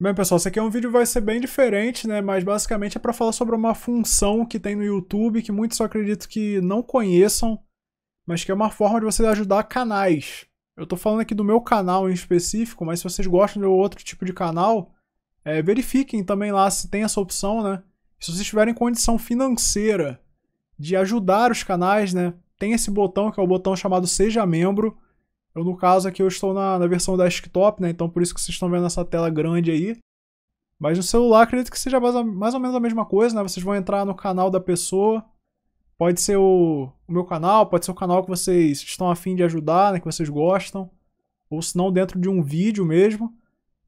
Bem, pessoal, esse aqui é um vídeo que vai ser bem diferente, né? Mas basicamente é para falar sobre uma função que tem no YouTube que muitos só acredito que não conheçam, mas que é uma forma de você ajudar canais. Eu estou falando aqui do meu canal em específico, mas se vocês gostam de outro tipo de canal, é, verifiquem também lá se tem essa opção, né? Se vocês tiverem condição financeira de ajudar os canais, né? Tem esse botão que é o botão chamado Seja Membro. Eu, no caso, aqui eu estou na, na versão desktop, né? Então por isso que vocês estão vendo essa tela grande aí. Mas no celular acredito que seja mais, mais ou menos a mesma coisa, né? Vocês vão entrar no canal da pessoa. Pode ser o, o meu canal, pode ser o canal que vocês estão afim de ajudar, né? Que vocês gostam. Ou se não, dentro de um vídeo mesmo.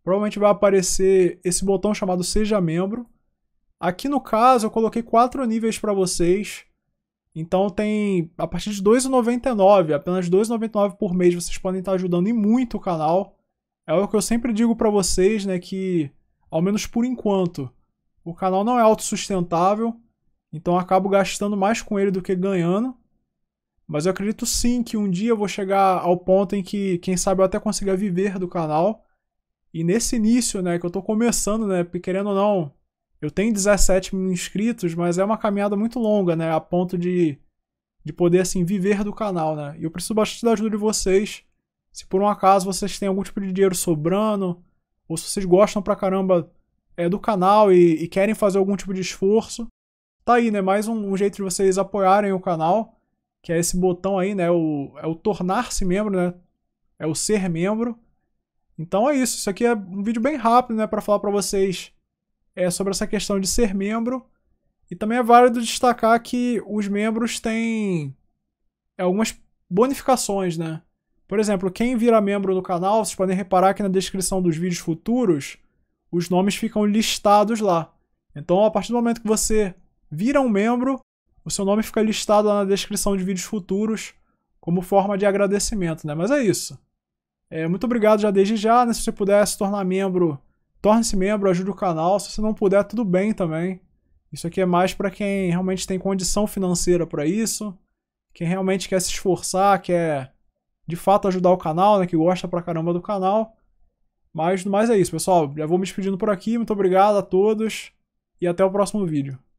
Provavelmente vai aparecer esse botão chamado Seja Membro. Aqui no caso eu coloquei quatro níveis para vocês. Então tem a partir de 2,99, apenas 2,99 por mês vocês podem estar ajudando e muito o canal. É o que eu sempre digo para vocês, né, que ao menos por enquanto o canal não é autossustentável, então eu acabo gastando mais com ele do que ganhando. Mas eu acredito sim que um dia eu vou chegar ao ponto em que, quem sabe, eu até consiga viver do canal. E nesse início, né, que eu tô começando, né, querendo ou não, eu tenho 17 mil inscritos, mas é uma caminhada muito longa, né? A ponto de, de poder, assim, viver do canal, né? E eu preciso bastante da ajuda de vocês. Se por um acaso vocês têm algum tipo de dinheiro sobrando, ou se vocês gostam pra caramba é, do canal e, e querem fazer algum tipo de esforço, tá aí, né? Mais um, um, jeito de vocês apoiarem o canal, que é esse botão aí, né? O, é o tornar-se membro, né? É o ser membro. Então é isso. Isso aqui é um vídeo bem rápido, né? Pra falar pra vocês é, sobre essa questão de ser membro. E também é válido destacar que os membros têm algumas bonificações, né? Por exemplo, quem vira membro do canal, vocês podem reparar que na descrição dos vídeos futuros os nomes ficam listados lá. Então, a partir do momento que você vira um membro, o seu nome fica listado lá na descrição de vídeos futuros como forma de agradecimento, né? Mas é isso. É, muito obrigado já desde já, né? Se você puder se tornar membro Torne-se membro, ajude o canal. Se você não puder, tudo bem também. Isso aqui é mais para quem realmente tem condição financeira para isso, quem realmente quer se esforçar, quer de fato ajudar o canal, né, que gosta pra caramba do canal. Mas no mais é isso, pessoal. Já vou me despedindo por aqui. Muito obrigado a todos e até o próximo vídeo.